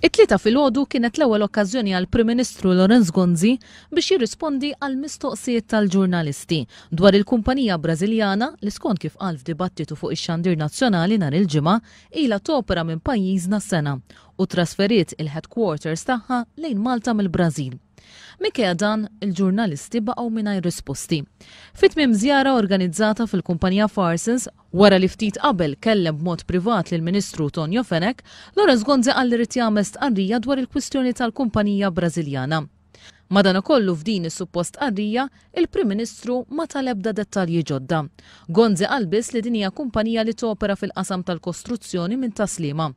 It-tlieta fil-ħodu kienet l-ewwel okkażjoni għal Prim Ministru Lorenz Gonzi biex jirrispondi għal mistoqsijiet tal-ġurnalisti dwar il-kumpanija Brażiljana li skont kif qal f'dibattitu fuq ix-xandir nazzjonali nhar il-ġimgħa ilha topera minn pajjiżna sena u trasferiet il-headquarters tagħha lejn Malta mill-Brażil. Mikkejja dan, il-ġurnalisti baqgħu mingħajr risposti. Fitmim tmiem żjara organizzata fil-kumpanija Farsens wara li ftit qabel kellem b'mod privat lill ministru Tonjo Fenek, Lorenz Gonzi qal li rid jagħmel stqarrija dwar il-kwistjoni tal-kumpanija Brażiljana kollu f'din is-suppost qarrija, il-Prim Ministru ma tal-ebda dettalji ġodda. Gonzi qalbis li dinija kumpanija li topera fil-qasam tal-kostruzzjoni minn taslima.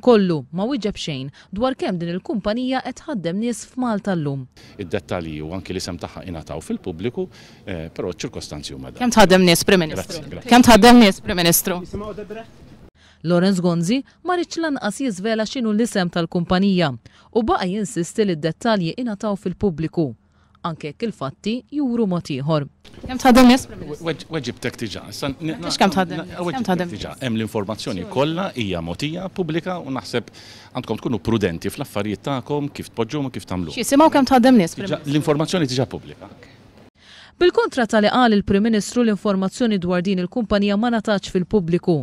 kollu ma wieġeb xejn dwar kemm din il-kumpanija qed ħaddem nies f'Malta llum. Id-dettalji u anki li sem taħħa ingħataw fil-pubbliku, eh, però ċirkostanzi huma. Kemm tħaddem nies Prim Ministru? Kemm tħaddem nies Prim Ministru? Lorenz Gonzi ma rridx lanqas jiżvela x'inhu l-isem tal-kumpanija u baqa' jinsisti li d-dettalji ingħataw fil-pubbliku anke jekk il-fatti juru mod ieħor. Kemm tħadem nies? Weġibtek tiġa. Għax kemm tħadem? Kemm tħadem? Tiġa, hemm l-informazzjoni kollha hija motija pubblika u naħseb għandkom tkunu prudenti fl-affarijiet tagħkom kif tpoġġuhom u kif tagħmlu. Xisimgħu kemm tħadem nies? L-informazzjoni tiġa pubblika. Bil-kontra tali qal il-Prim Ministru l-informazzjoni dwar din il-kumpanija ma nataċ fil-pubbliku,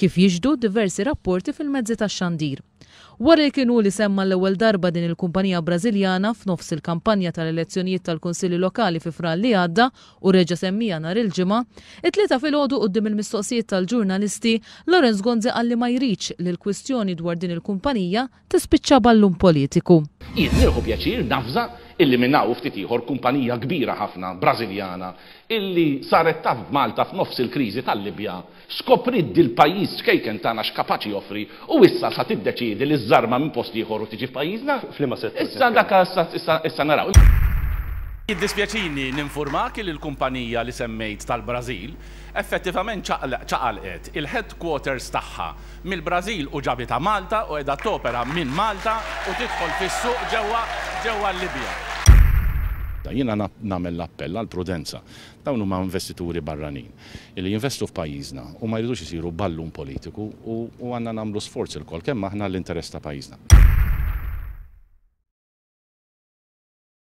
kif jiġdu diversi rapporti fil-mezzi tax xandir. Wara li kienu li semma l-ewwel darba din il-kumpanija Brażiljana f'nofs il-kampanja tal-elezzjonijiet tal-Kunsilli Lokali fi fral li għadda u reġa' semmija nhar il-ġimgħa, it-tlieta filgħodu qudiem il-mistoqsijiet tal-ġurnalisti Lorenz Gonzi għalli ma jriċ li l-kwistjoni dwar din il-kumpanija tispiċċa ballum politiku. Jien nieħu pjaċir nafza illi minnaw ftit ieħor kumpanija kbira ħafna Brażiljana illi saret taf Malta f'nofs il-kriżi tal-Libja skoprid dil pajjiż kejken tagħna x'kapaċi joffri u issa sa tiddeċi jipprevedi li ż-żarma minn post ieħor u tiġi f'pajjiżna? Flima settur. Issa dak issa naraw. Jiddispjaċini ninformak li l-kumpanija li semmejt tal-Brazil effettivament ċaqalqet il-headquarters tagħha mill-Brazil u ġabita Malta u edha topera minn Malta u tidħol fis-suq ġewwa ġewwa l-Libja ġodda. Jina namel l-appell għal prudenza. Dawn ma' investituri barranin li jinvestu f'pajjiżna u ma jridux isiru ballun politiku u għandna nagħmlu sforz il-kol kemm aħna l-interess ta' pajizna.